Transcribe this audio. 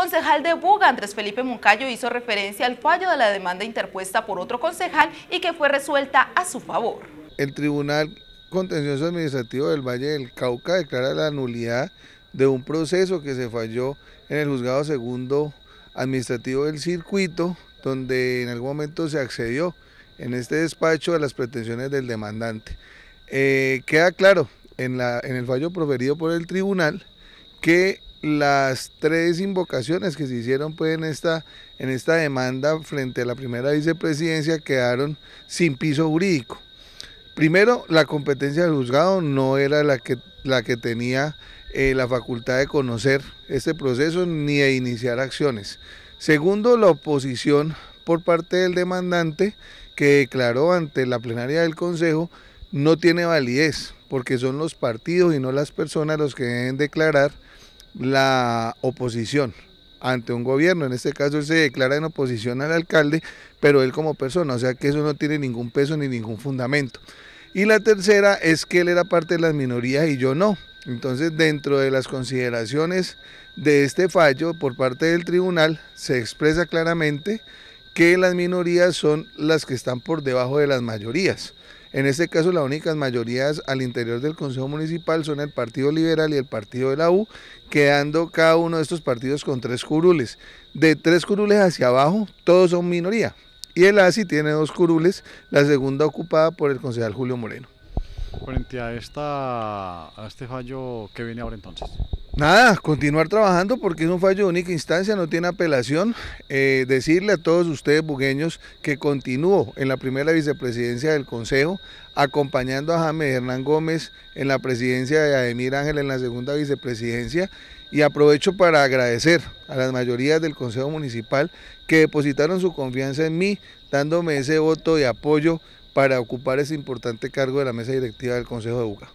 concejal de Buga, Andrés Felipe Moncayo, hizo referencia al fallo de la demanda interpuesta por otro concejal y que fue resuelta a su favor. El Tribunal Contencioso Administrativo del Valle del Cauca declara la nulidad de un proceso que se falló en el juzgado segundo administrativo del circuito, donde en algún momento se accedió en este despacho a las pretensiones del demandante. Eh, queda claro en, en el fallo proferido por el tribunal que las tres invocaciones que se hicieron pues, en, esta, en esta demanda frente a la primera vicepresidencia quedaron sin piso jurídico. Primero, la competencia del juzgado no era la que, la que tenía eh, la facultad de conocer este proceso ni de iniciar acciones. Segundo, la oposición por parte del demandante que declaró ante la plenaria del Consejo no tiene validez porque son los partidos y no las personas los que deben declarar la oposición ante un gobierno, en este caso él se declara en oposición al alcalde, pero él como persona, o sea que eso no tiene ningún peso ni ningún fundamento. Y la tercera es que él era parte de las minorías y yo no. Entonces, dentro de las consideraciones de este fallo por parte del tribunal, se expresa claramente que las minorías son las que están por debajo de las mayorías. En este caso, las únicas mayorías al interior del Consejo Municipal son el Partido Liberal y el Partido de la U, quedando cada uno de estos partidos con tres curules. De tres curules hacia abajo, todos son minoría. Y el ASI tiene dos curules, la segunda ocupada por el concejal Julio Moreno. Frente a, esta, a este fallo, ¿qué viene ahora entonces? Nada, continuar trabajando porque es un fallo de única instancia, no tiene apelación. Eh, decirle a todos ustedes bugueños que continúo en la primera vicepresidencia del Consejo, acompañando a James Hernán Gómez en la presidencia de Ademir Ángel en la segunda vicepresidencia. Y aprovecho para agradecer a las mayorías del Consejo Municipal que depositaron su confianza en mí, dándome ese voto de apoyo para ocupar ese importante cargo de la mesa directiva del Consejo de Buga.